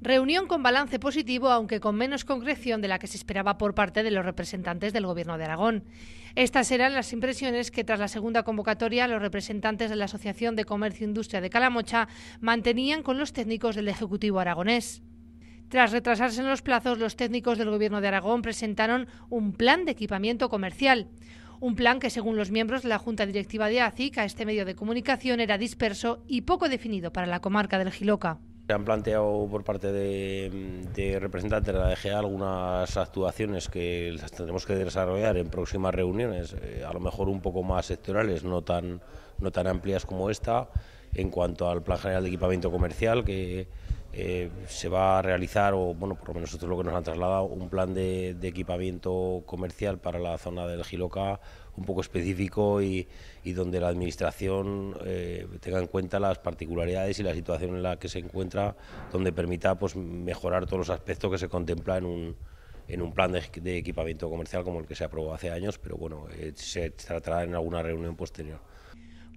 Reunión con balance positivo, aunque con menos concreción de la que se esperaba por parte de los representantes del Gobierno de Aragón. Estas eran las impresiones que tras la segunda convocatoria los representantes de la Asociación de Comercio e Industria de Calamocha mantenían con los técnicos del Ejecutivo aragonés. Tras retrasarse en los plazos, los técnicos del Gobierno de Aragón presentaron un plan de equipamiento comercial. Un plan que, según los miembros de la Junta Directiva de ACIC, a este medio de comunicación era disperso y poco definido para la comarca del Giloca. Se han planteado por parte de, representantes de la DGA algunas actuaciones que las tendremos que desarrollar en próximas reuniones, eh, a lo mejor un poco más sectorales, no tan, no tan amplias como esta en cuanto al Plan General de Equipamiento Comercial, que eh, se va a realizar, o bueno, por lo menos nosotros lo que nos han trasladado, un plan de, equipamiento comercial para la zona del Giloca un poco específico y, donde la Administración eh, tenga en cuenta las particularidades y la situación en la que se encuentra, donde permita pues, mejorar todos los aspectos que se contempla en un, en un plan de, equipamiento comercial como el que se aprobó hace años, pero bueno, eh, se tratará en alguna reunión posterior.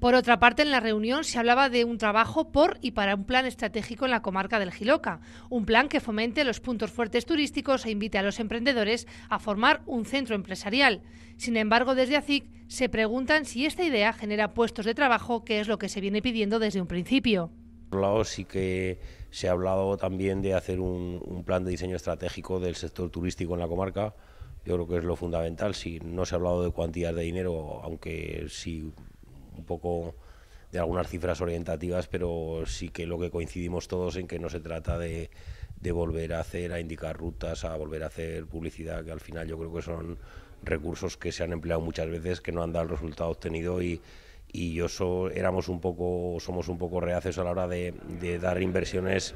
Por otra parte, en la reunión se hablaba de un trabajo por y para un plan estratégico en la comarca del Giloca, un plan que fomente los puntos fuertes turísticos e invite a los emprendedores a formar un centro empresarial. Sin embargo, desde ACIC se preguntan si esta idea genera puestos de trabajo, que es lo que se viene pidiendo desde un principio. Por otro lado, sí que se ha hablado también de hacer un, plan de diseño estratégico del sector turístico en la comarca. Yo creo que es lo fundamental. Si no se ha hablado de cuantías de dinero, aunque sí un poco de algunas cifras orientativas, pero sí que lo que coincidimos todos en que no se trata de, volver a hacer, a indicar rutas, a volver a hacer publicidad, que al final yo creo que son recursos que se han empleado muchas veces, que no han dado el resultado obtenido y, y yo éramos un poco, somos un poco reacios a la hora de, dar inversiones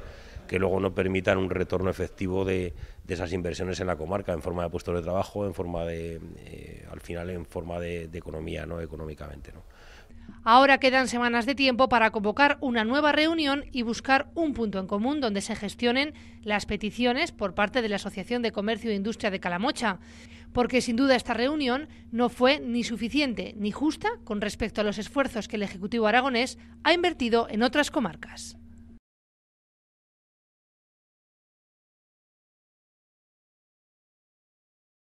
que luego no permitan un retorno efectivo de, esas inversiones en la comarca, en forma de puestos de trabajo, en forma de, eh, al final, en forma de, economía, ¿no? económicamente. Ahora quedan semanas de tiempo para convocar una nueva reunión y buscar un punto en común donde se gestionen las peticiones por parte de la Asociación de Comercio e Industria de Calamocha, porque sin duda esta reunión no fue ni suficiente ni justa con respecto a los esfuerzos que el Ejecutivo aragonés ha invertido en otras comarcas.